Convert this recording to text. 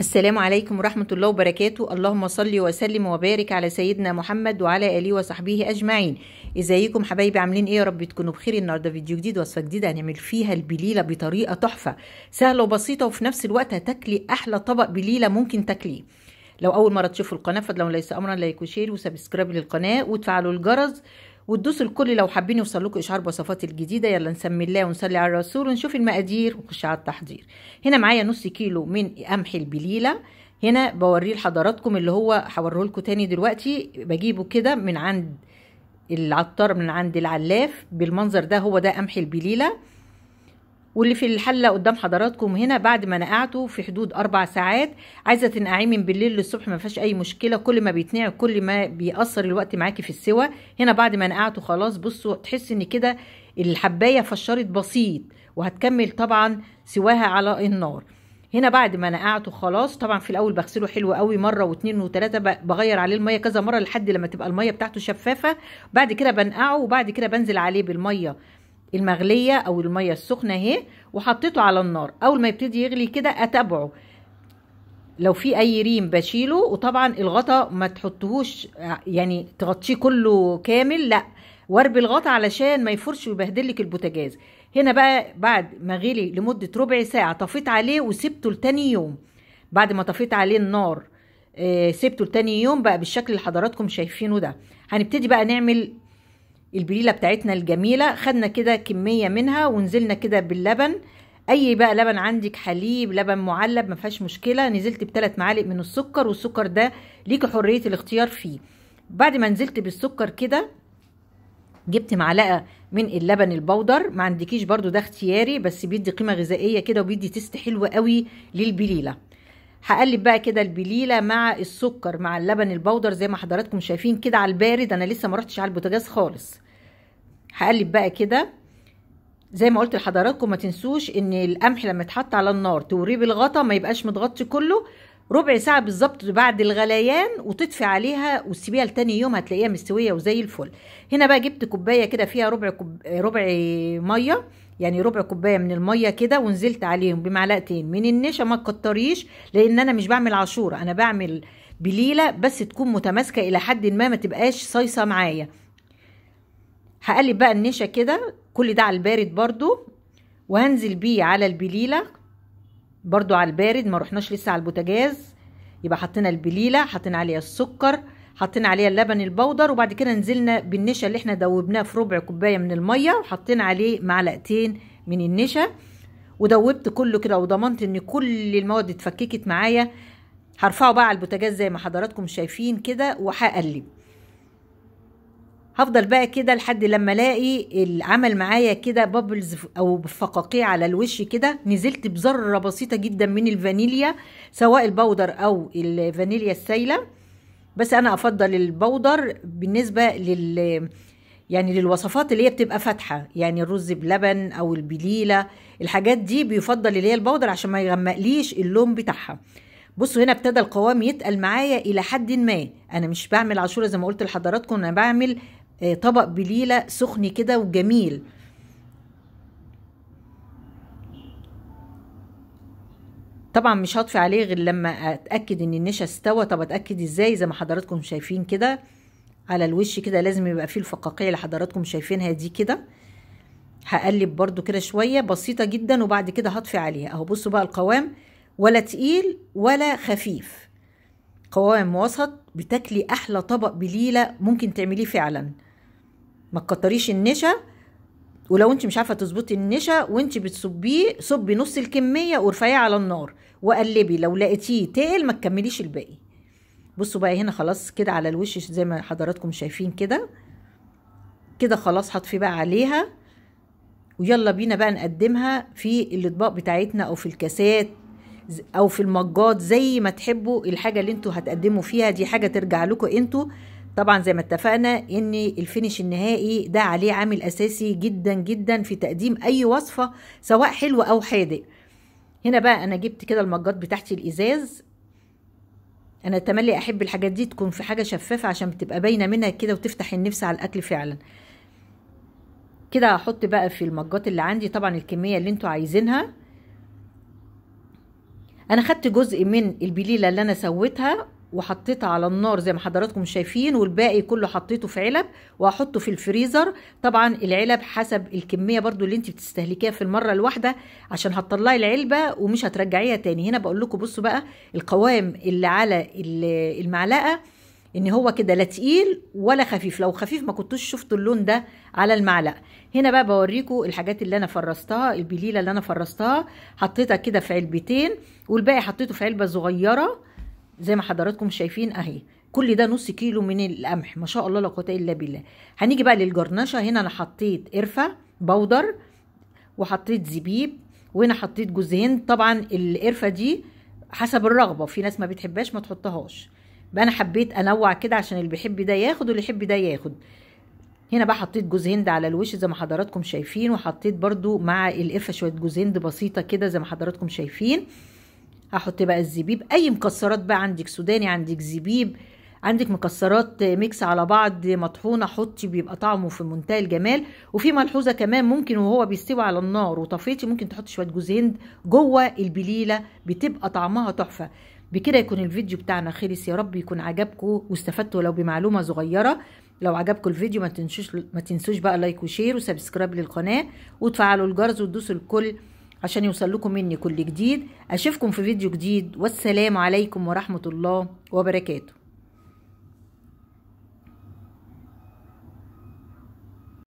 السلام عليكم ورحمة الله وبركاته اللهم صل وسلم وبارك على سيدنا محمد وعلى آله وصحبه أجمعين ازيكم حبايبي عاملين ايه يا رب تكونوا بخير النهارده فيديو جديد وصفة جديدة هنعمل فيها البليلة بطريقة تحفة سهلة وبسيطة وفي نفس الوقت هتاكلي أحلى طبق بليلة ممكن تاكليه لو أول مرة تشوفوا القناة فضلا ليس أمرا لايك وشير وسبسكرايب للقناة وتفعلوا الجرس وتدوسوا الكل لو حابين يوصل لكم اشعار بوصفات الجديده يلا نسمي الله ونصلي على الرسول ونشوف المقادير ونخش على التحضير هنا معايا نص كيلو من قمح البليله هنا بوريه لحضراتكم اللي هو هوريه لكم تاني دلوقتي بجيبه كده من عند العطار من عند العلاف بالمنظر ده هو ده قمح البليله واللي في الحله قدام حضراتكم هنا بعد ما نقعته في حدود اربع ساعات عايزه تنقعيه من بالليل للصبح ما فيهاش اي مشكله كل ما بيتنقع كل ما بيأثر الوقت معاكي في السوى هنا بعد ما نقعته خلاص بصوا تحس ان كده الحبايه فشرت بسيط وهتكمل طبعا سواها على النار هنا بعد ما نقعته خلاص طبعا في الاول بغسله حلو قوي مره واتنين وتلاتة بغير عليه الميه كذا مره لحد لما تبقى الميه بتاعته شفافه بعد كده بنقعه وبعد كده بنزل عليه بالميه المغليه او الميه السخنه اهي وحطيته على النار اول ما يبتدي يغلي كده اتابعه لو في اي ريم بشيله وطبعا الغطا ما تحطهوش يعني تغطيه كله كامل لا واربي الغطا علشان ما يفرش ويبهدلك البوتاجاز هنا بقى بعد ما غلي لمده ربع ساعه طفيت عليه وسبته لتاني يوم بعد ما طفيت عليه النار آه، سبته لتاني يوم بقى بالشكل اللي حضراتكم شايفينه ده هنبتدي بقى نعمل البليله بتاعتنا الجميله خدنا كده كميه منها ونزلنا كده باللبن اي بقى لبن عندك حليب لبن معلب ما فيهاش مشكله نزلت بثلاث معالق من السكر والسكر ده ليكي حريه الاختيار فيه بعد ما نزلت بالسكر كده جبت معلقه من اللبن البودر ما عندكيش برده ده اختياري بس بيدي قيمه غذائيه كده وبيدي تيست حلو قوي للبليله هقلب بقى كده البليله مع السكر مع اللبن البودر زي ما حضراتكم شايفين كده على البارد انا لسه ما رحتش على البوتاجاز خالص هقلب بقى كده زي ما قلت لحضراتكم ما تنسوش ان القمح لما يتحط على النار توريه بالغطا ما يبقاش متغطي كله ربع ساعه بالظبط بعد الغليان وتطفي عليها وتسيبيها لتاني يوم هتلاقيها مستويه وزي الفل هنا بقى جبت كوبايه كده فيها ربع كوب... ربع ميه يعني ربع كوبايه من الميه كده ونزلت عليهم بمعلقتين من النشا ما تكتريش لان انا مش بعمل عاشوره انا بعمل بليله بس تكون متماسكه الى حد ما ما تبقاش صيصه معايا هقلب بقى النشا كده كل ده على البارد برضو وهنزل بيه على البليله برضو على البارد ما رحناش لسه على البوتاجاز يبقى حطينا البليله حطينا عليها السكر حطينا عليها اللبن البودر وبعد كده نزلنا بالنشا اللي احنا دوبناه في ربع كوبايه من الميه وحطينا عليه معلقتين من النشا ودوبت كله كده وضمنت ان كل المواد اتفككت معايا هرفعه بقى على البوتاجاز زي ما حضراتكم شايفين كده وهقلب هفضل بقى كده لحد لما الاقي العمل معايا كده بابلز او فقاقيع على الوش كده نزلت بذره بسيطه جدا من الفانيليا سواء البودر او الفانيليا السايله بس انا افضل البودر بالنسبه لل يعني للوصفات اللي هي بتبقى فاتحه يعني الرز بلبن او البليله الحاجات دي بيفضل اللي هي البودر عشان ما يغمقليش اللون بتاعها بصوا هنا ابتدى القوام يتقل معايا الى حد ما انا مش بعمل عاشوره زي ما قلت لحضراتكم انا بعمل آه، طبق بليله سخن كده وجميل طبعا مش هطفي عليه غير لما اتاكد ان النشا استوى طب اتاكد ازاي زي ما حضراتكم شايفين كده على الوش كده لازم يبقى فيه الفقاقيه اللي حضراتكم شايفينها دي كده هقلب برده كده شويه بسيطه جدا وبعد كده هطفي عليها اهو بصوا بقى القوام ولا تقيل ولا خفيف قوام وسط بتاكلي احلى طبق بليله ممكن تعمليه فعلا ما تكتريش النشا ولو انت مش عارفه تظبطي النشا وانت بتصبيه صبي نص الكميه وارفعيه على النار وقلبي لو لقيتيه تقل ما تكمليش الباقي بصوا بقى هنا خلاص كده على الوش زي ما حضراتكم شايفين كده كده خلاص هطفي بقى عليها ويلا بينا بقى نقدمها في الاطباق بتاعتنا او في الكاسات او في المجات زي ما تحبوا الحاجه اللي انتوا هتقدموا فيها دي حاجه ترجع لكم انتوا طبعا زي ما اتفقنا ان الفينش النهائي ده عليه عامل اساسي جدا جدا في تقديم اي وصفه سواء حلو او حادق هنا بقى انا جبت كده المجات بتاعتي الازاز انا تملي احب الحاجات دي تكون في حاجه شفافه عشان بتبقى باينه منها كده وتفتح النفس على الاكل فعلا كده هحط بقى في المجات اللي عندي طبعا الكميه اللي انتوا عايزينها انا خدت جزء من البليله اللي انا سويتها وحطيتها على النار زي ما حضراتكم شايفين والباقي كله حطيته في علب وهحطه في الفريزر طبعا العلب حسب الكميه برضو اللي انت بتستهلكيها في المره الواحده عشان هتطلعي العلبه ومش هترجعيها تاني هنا بقول لكم بصوا بقى القوام اللي على المعلقه ان هو كده لا تقيل ولا خفيف لو خفيف ما كنتوش شفتوا اللون ده على المعلقه هنا بقى بوريكم الحاجات اللي انا فرستها البليله اللي انا فرستها حطيتها كده في علبتين والباقي حطيته في علبه صغيره زي ما حضراتكم شايفين اهي كل ده نص كيلو من القمح ما شاء الله لا قوه الا بالله هنيجي بقى للجرنشه هنا انا حطيت قرفه بودر وحطيت زبيب وهنا حطيت جوز هند طبعا القرفه دي حسب الرغبه في ناس ما بتحبهاش ما تحطهاش بقى انا حبيت انوع كده عشان اللي بيحب ده ياخد واللي يحب ده ياخد هنا بقى حطيت جوز هند على الوش زي ما حضراتكم شايفين وحطيت برضو مع القرفه شويه جوز هند بسيطه كده زي ما حضراتكم شايفين هحط بقى الزبيب اي مكسرات بقى عندك سوداني عندك زبيب عندك مكسرات ميكس على بعض مطحونه حطي بيبقى طعمه في منتهى الجمال وفي ملحوظه كمان ممكن وهو بيستوي على النار وطفيتي ممكن تحطي شويه جوز هند جوه البليله بتبقى طعمها تحفه بكده يكون الفيديو بتاعنا خلص يا رب يكون عجبكم واستفدتوا لو بمعلومه صغيره لو عجبكم الفيديو ما تنسوش ما تنسوش بقى لايك وشير وسبسكرايب للقناه وتفعلوا الجرس وتدوسوا الكل عشان يوصل لكم مني كل جديد أشوفكم في فيديو جديد والسلام عليكم ورحمة الله وبركاته